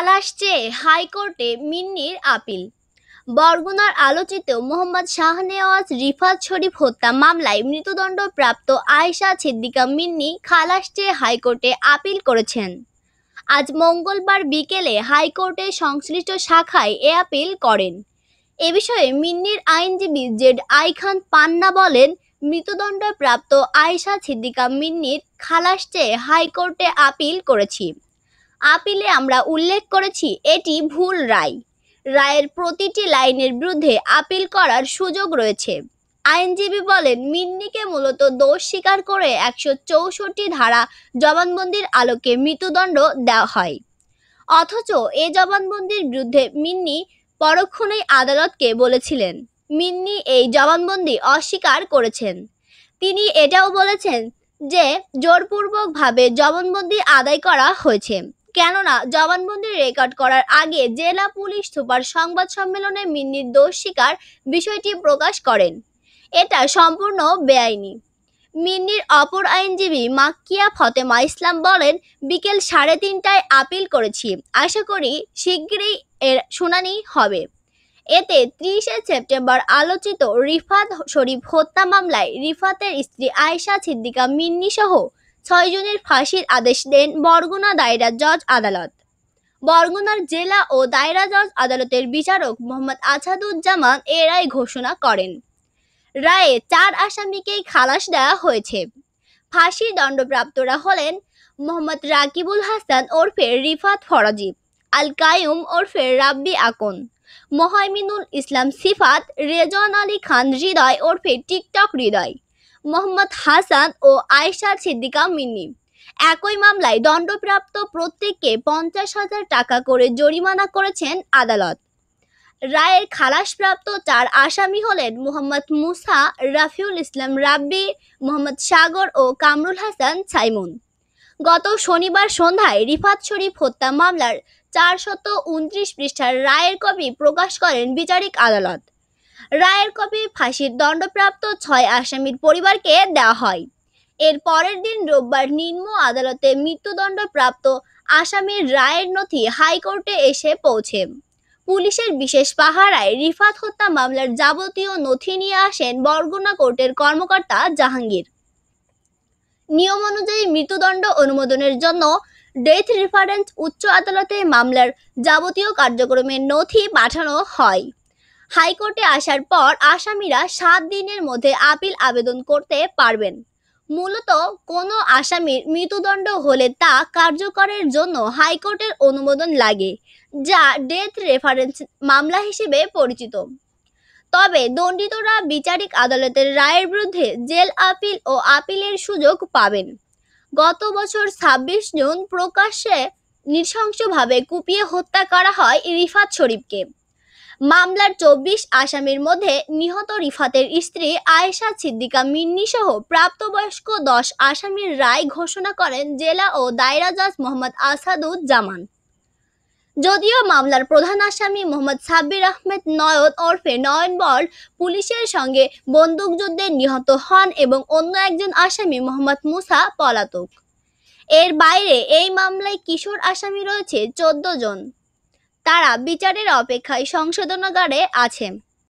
খালাস চেয়ে হাইকোর্টে মিন্নির আপিল বরগুনার আলোচিত মোহাম্মদ শাহনেওয়াজ রিফাত শরীফ হত্যা মামলায় মৃত্যুদণ্ডপ্রাপ্ত আয়েশা ছিদ্দিকা মিন্নি খালাস চেয়ে হাইকোর্টে আপিল করেছেন আজ মঙ্গলবার বিকেলে হাইকোর্টের সংশ্লিষ্ট শাখায় এ আপিল করেন এ বিষয়ে মিন্নির আইনজীবী জেড আই খান পান্না বলেন মৃত্যুদণ্ডপ্রাপ্ত আয়েশা ছিদ্দিকা মিন্নির খালাস চেয়ে হাইকোর্টে আপিল করেছি আপিলে আমরা উল্লেখ করেছি এটি ভুল রায় রায়ের প্রতিটি লাইনের বিরুদ্ধে আপিল করার সুযোগ রয়েছে আইনজীবী বলেন মিন্নিকে মূলত দোষ স্বীকার করে একশো চৌষট্টি ধারা জবানবন্দির আলোকে মৃত্যুদণ্ড দেওয়া হয় অথচ এ জবানবন্দির বিরুদ্ধে মিন্নি পরক্ষণেই আদালতকে বলেছিলেন মিন্নি এই জবানবন্দি অস্বীকার করেছেন তিনি এটাও বলেছেন যে জোরপূর্বকভাবে জবানবন্দি আদায় করা হয়েছে কেননা জবানবন্দি রেকর্ড করার আগে জেলা পুলিশ সুপার সংবাদ সম্মেলনে মিন্নির দোষ স্বীকার বিষয়টি প্রকাশ করেন এটা সম্পূর্ণ বেআইনি মিন্নির অপর আইনজীবী মাকিয়া ফতেমা ইসলাম বলেন বিকেল সাড়ে তিনটায় আপিল করেছি আশা করি শীঘ্রই এর শুনানি হবে এতে ত্রিশে সেপ্টেম্বর আলোচিত রিফাত শরীফ হত্যা মামলায় রিফাতের স্ত্রী আয়েশা সিদ্দিকা মিন্নি সহ ছয়জনের ফাঁসির আদেশ দেন বরগুনা দায়রা জজ আদালত বরগুনার জেলা ও দায়রা জজ আদালতের বিচারক মোহাম্মদ আছাদুজ্জামান এ রায় ঘোষণা করেন রায়ে চার আসামিকেই খালাস দেওয়া হয়েছে ফাঁসির দণ্ডপ্রাপ্তরা হলেন মোহাম্মদ রাকিবুল হাসান ওরফে রিফাত ফরাজি আল কায়ুম ওরফে রাব্বি আকন মোহাইমিনুল ইসলাম সিফাত রেজন আলী খান হৃদয় ওরফে টিকটক হৃদয় মোহাম্মদ হাসান ও আয়েশা সিদ্দিকা মিনি একই মামলায় দণ্ডপ্রাপ্ত প্রত্যেককে পঞ্চাশ হাজার টাকা করে জরিমানা করেছেন আদালত রায়ের খালাসপ্রাপ্ত চার আসামি হলেন মোহাম্মদ মুসা রাফিউল ইসলাম রাব্বি মোহাম্মদ সাগর ও কামরুল হাসান সাইমুন গত শনিবার সন্ধ্যায় রিফাত শরীফ হত্যা মামলার চারশত উনত্রিশ পৃষ্ঠার রায়ের কপি প্রকাশ করেন বিচারিক আদালত রায়ের কপি ফাঁসির দণ্ডপ্রাপ্ত ছয় আসামির পরিবারকে দেওয়া হয় এর পরের দিন রোববার নিম্ন আদালতে মৃত্যুদণ্ডপ্রাপ্ত আসামির রায়ের নথি হাইকোর্টে এসে পৌঁছে পুলিশের বিশেষ পাহারায় রিফাত হত্যা মামলার যাবতীয় নথি নিয়ে আসেন বরগুনা কোর্টের কর্মকর্তা জাহাঙ্গীর নিয়ম অনুযায়ী মৃত্যুদণ্ড অনুমোদনের জন্য ডেথ রেফারেন্স উচ্চ আদালতে মামলার যাবতীয় কার্যক্রমের নথি পাঠানো হয় হাইকোর্টে আসার পর আসামিরা সাত দিনের মধ্যে আপিল আবেদন করতে পারবেন মূলত কোনো আসামির মৃত্যুদণ্ড হলে তা কার্যকরের জন্য হাইকোর্টের অনুমোদন লাগে যা ডেথ রেফারেন্স মামলা হিসেবে পরিচিত তবে দণ্ডিতরা বিচারিক আদালতের রায়ের বিরুদ্ধে জেল আপিল ও আপিলের সুযোগ পাবেন গত বছর ছাব্বিশ জুন প্রকাশ্যে নৃশংসভাবে কুপিয়ে হত্যা করা হয় রিফাত শরীফকে মামলার চব্বিশ আসামির মধ্যে নিহত রিফাতের স্ত্রী আয়েশা সিদ্দিকা মিন্নি সহ প্রাপ্তবয়স্ক দশ আসামির রায় ঘোষণা করেন জেলা ও দায়রা জাজ মোহাম্মদ আসাদুজ্জামান যদিও মামলার প্রধান আসামি মোহাম্মদ সাব্বির আহমেদ নয়ন ওরফে নয়ন বল পুলিশের সঙ্গে বন্দুকযুদ্ধে নিহত হন এবং অন্য একজন আসামি মোহাম্মদ মুসা পলাতক এর বাইরে এই মামলায় কিশোর আসামি রয়েছে চোদ্দ জন তারা বিচারের অপেক্ষায় সংশোধনাগারে আছে